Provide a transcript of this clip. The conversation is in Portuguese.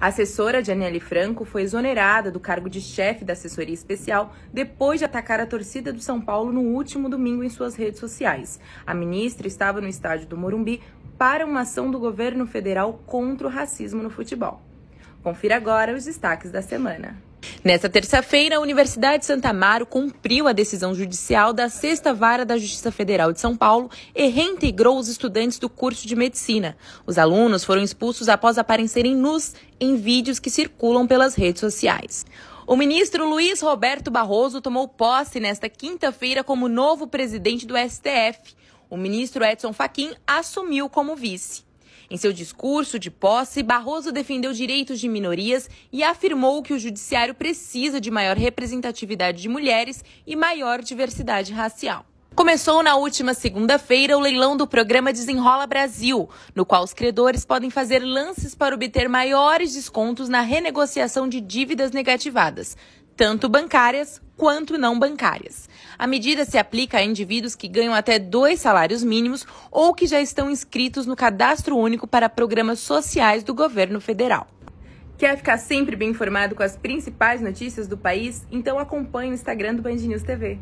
A assessora Janelle Franco foi exonerada do cargo de chefe da assessoria especial depois de atacar a torcida do São Paulo no último domingo em suas redes sociais. A ministra estava no estádio do Morumbi para uma ação do governo federal contra o racismo no futebol. Confira agora os destaques da semana. Nessa terça-feira, a Universidade de Santa Amaro cumpriu a decisão judicial da Sexta Vara da Justiça Federal de São Paulo e reintegrou os estudantes do curso de medicina. Os alunos foram expulsos após aparecerem nus em vídeos que circulam pelas redes sociais. O ministro Luiz Roberto Barroso tomou posse nesta quinta-feira como novo presidente do STF. O ministro Edson Fachin assumiu como vice. Em seu discurso de posse, Barroso defendeu direitos de minorias e afirmou que o judiciário precisa de maior representatividade de mulheres e maior diversidade racial. Começou na última segunda-feira o leilão do programa Desenrola Brasil, no qual os credores podem fazer lances para obter maiores descontos na renegociação de dívidas negativadas tanto bancárias quanto não bancárias. A medida se aplica a indivíduos que ganham até dois salários mínimos ou que já estão inscritos no cadastro único para programas sociais do governo federal. Quer ficar sempre bem informado com as principais notícias do país? Então acompanhe o Instagram do Band News TV.